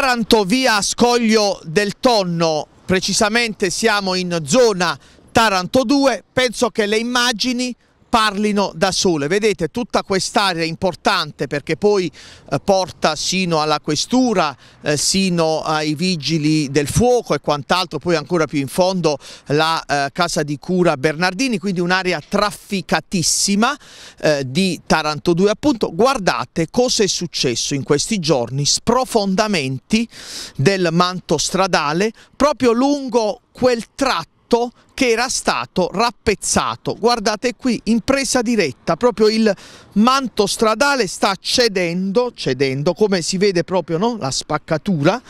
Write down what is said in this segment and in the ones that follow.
Taranto via Scoglio del Tonno, precisamente siamo in zona Taranto 2, penso che le immagini parlino da sole. Vedete tutta quest'area importante perché poi eh, porta sino alla questura, eh, sino ai vigili del fuoco e quant'altro, poi ancora più in fondo la eh, casa di cura Bernardini, quindi un'area trafficatissima eh, di Taranto 2 appunto. Guardate cosa è successo in questi giorni, sprofondamenti del manto stradale proprio lungo quel tratto gatto che era stato rappezzato. Guardate qui, in presa diretta, proprio il manto stradale sta cedendo, cedendo come si vede proprio no? la spaccatura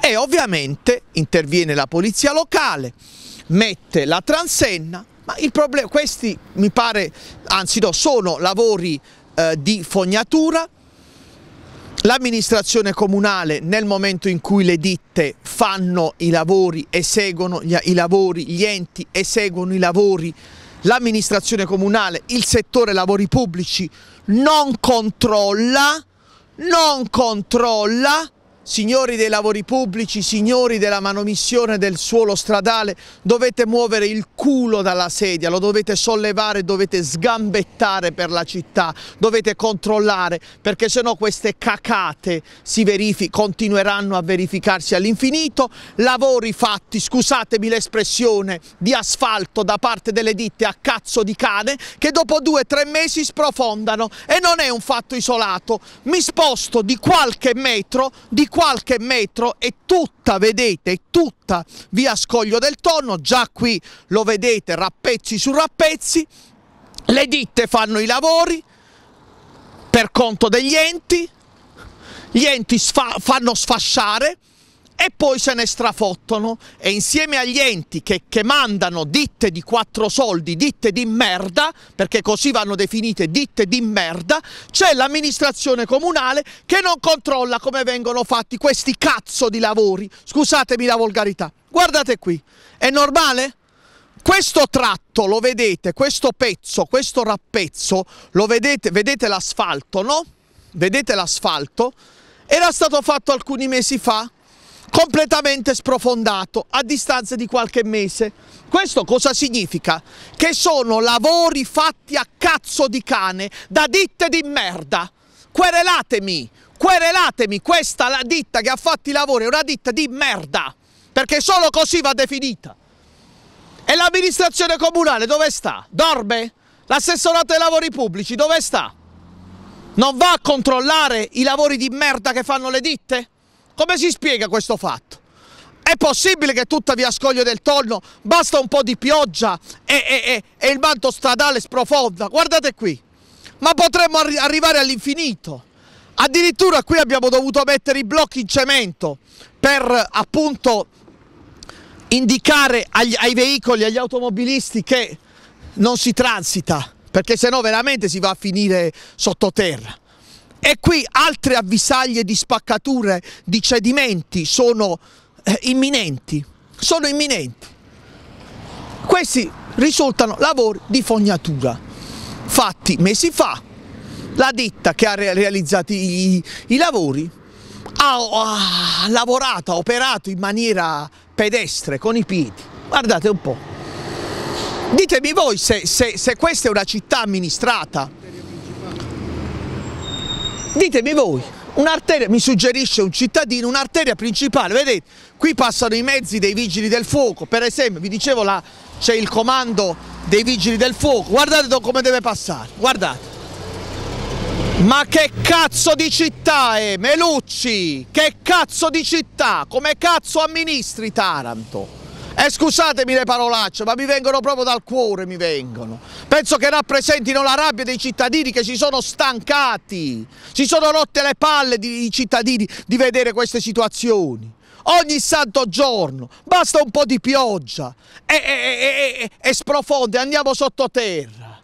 e ovviamente interviene la polizia locale, mette la transenna, ma il problema, questi mi pare, anzi no, sono lavori eh, di fognatura, L'amministrazione comunale nel momento in cui le ditte fanno i lavori, eseguono gli, i lavori, gli enti eseguono i lavori, l'amministrazione comunale, il settore lavori pubblici non controlla, non controlla Signori dei lavori pubblici, signori della manomissione del suolo stradale, dovete muovere il culo dalla sedia, lo dovete sollevare, dovete sgambettare per la città, dovete controllare, perché sennò queste cacate continueranno a verificarsi all'infinito. Lavori fatti, scusatemi l'espressione, di asfalto da parte delle ditte a cazzo di cane, che dopo due o tre mesi sprofondano. E non è un fatto isolato, mi sposto di qualche metro, di qualche metro è tutta, vedete, è tutta via Scoglio del Tonno, già qui lo vedete rappezzi su rappezzi, le ditte fanno i lavori per conto degli enti, gli enti sfa fanno sfasciare, e poi se ne strafottono e insieme agli enti che, che, mandano ditte di quattro soldi, ditte di merda, perché così vanno definite ditte di merda, c'è l'amministrazione comunale che non controlla come vengono fatti questi cazzo di lavori, scusatemi la volgarità, guardate qui, è normale? Questo tratto, lo vedete, questo pezzo, questo rappezzo, lo vedete, vedete l'asfalto, no? Vedete l'asfalto? Era stato fatto alcuni mesi fa completamente sprofondato a distanza di qualche mese. Questo cosa significa? Che sono lavori fatti a cazzo di cane da ditte di merda. Querelatemi, querelatemi, questa la ditta che ha fatto i lavori è una ditta di merda, perché solo così va definita. E l'amministrazione comunale dove sta? Dorme? L'assessorato ai lavori pubblici dove sta? Non va a controllare i lavori di merda che fanno le ditte? Come si spiega questo fatto? È possibile che tutta via Scoglio del Tonno basta un po' di pioggia e, e, e, e il manto stradale sprofonda? Guardate qui, ma potremmo arri arrivare all'infinito. Addirittura qui abbiamo dovuto mettere i blocchi in cemento per appunto indicare agli, ai veicoli, agli automobilisti che non si transita, perché sennò veramente si va a finire sottoterra. E qui altre avvisaglie di spaccature, di cedimenti sono eh, imminenti, sono imminenti. Questi risultano lavori di fognatura fatti mesi fa. La ditta che ha realizzato i, i lavori ha, ha lavorato, ha operato in maniera pedestre con i piedi. Guardate un po'. Ditemi voi se, se, se questa è una città amministrata Ditemi voi, un'arteria, mi suggerisce un cittadino, un'arteria principale, vedete, qui passano i mezzi dei vigili del fuoco, per esempio, vi dicevo là c'è il comando dei vigili del fuoco, guardate come deve passare, guardate. Ma che cazzo di città è, Melucci? Che cazzo di città? Come cazzo amministri Taranto? E eh, scusatemi le parolacce, ma mi vengono proprio dal cuore, mi vengono. Penso che rappresentino la rabbia dei cittadini che si sono stancati, si sono rotte le palle di, i cittadini di vedere queste situazioni. Ogni santo giorno, basta un po' di pioggia e, e, e, e sprofonde, andiamo sottoterra.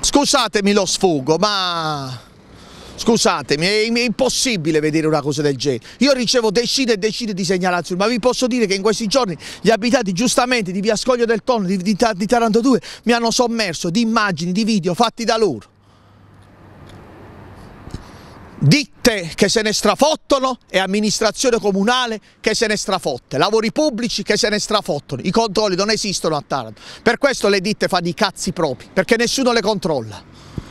Scusatemi lo sfogo, ma... Scusatemi, è, è, impossibile vedere una cosa del genere. Io ricevo decine e decine di segnalazioni, ma vi posso dire che in questi giorni gli abitanti giustamente di Viascoglio del Tonno, di, di, di Taranto 2, mi hanno sommerso di immagini, di video fatti da loro. Ditte che se ne strafottono e amministrazione comunale che se ne strafotte, lavori pubblici che se ne strafottono, i controlli non esistono a Taranto, per questo le ditte fanno i cazzi propri, perché nessuno le controlla.